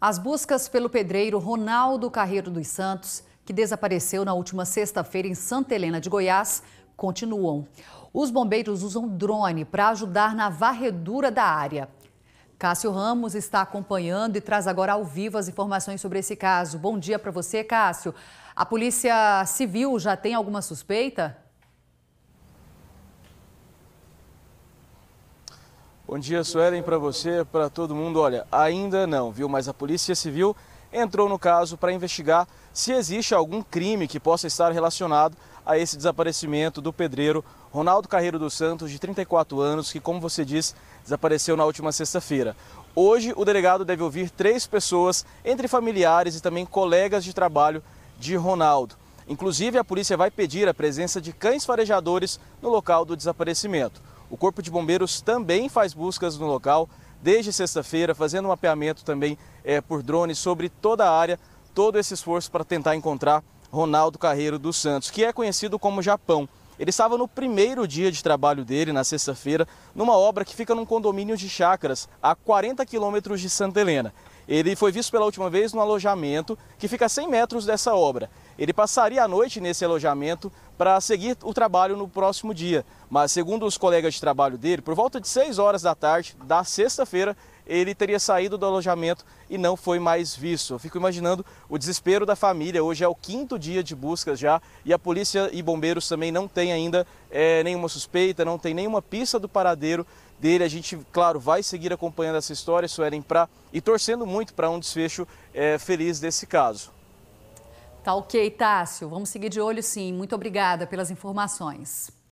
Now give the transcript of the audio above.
As buscas pelo pedreiro Ronaldo Carreiro dos Santos, que desapareceu na última sexta-feira em Santa Helena de Goiás, continuam. Os bombeiros usam drone para ajudar na varredura da área. Cássio Ramos está acompanhando e traz agora ao vivo as informações sobre esse caso. Bom dia para você, Cássio. A Polícia Civil já tem alguma suspeita? Bom dia, Suelen, para você, para todo mundo. Olha, ainda não, viu? Mas a Polícia Civil entrou no caso para investigar se existe algum crime que possa estar relacionado a esse desaparecimento do pedreiro Ronaldo Carreiro dos Santos, de 34 anos, que, como você diz, desapareceu na última sexta-feira. Hoje, o delegado deve ouvir três pessoas, entre familiares e também colegas de trabalho de Ronaldo. Inclusive, a polícia vai pedir a presença de cães farejadores no local do desaparecimento. O Corpo de Bombeiros também faz buscas no local desde sexta-feira, fazendo um mapeamento também é, por drone sobre toda a área, todo esse esforço para tentar encontrar Ronaldo Carreiro dos Santos, que é conhecido como Japão. Ele estava no primeiro dia de trabalho dele, na sexta-feira, numa obra que fica num condomínio de chácaras, a 40 quilômetros de Santa Helena. Ele foi visto pela última vez no alojamento, que fica a 100 metros dessa obra. Ele passaria a noite nesse alojamento para seguir o trabalho no próximo dia. Mas, segundo os colegas de trabalho dele, por volta de 6 horas da tarde da sexta-feira, ele teria saído do alojamento e não foi mais visto. Eu fico imaginando o desespero da família. Hoje é o quinto dia de buscas já e a polícia e bombeiros também não têm ainda é, nenhuma suspeita, não tem nenhuma pista do paradeiro dele. A gente, claro, vai seguir acompanhando essa história, Suelen, pra, e torcendo muito para um desfecho é, feliz desse caso. Tá ok, Tássio. Vamos seguir de olho, sim. Muito obrigada pelas informações.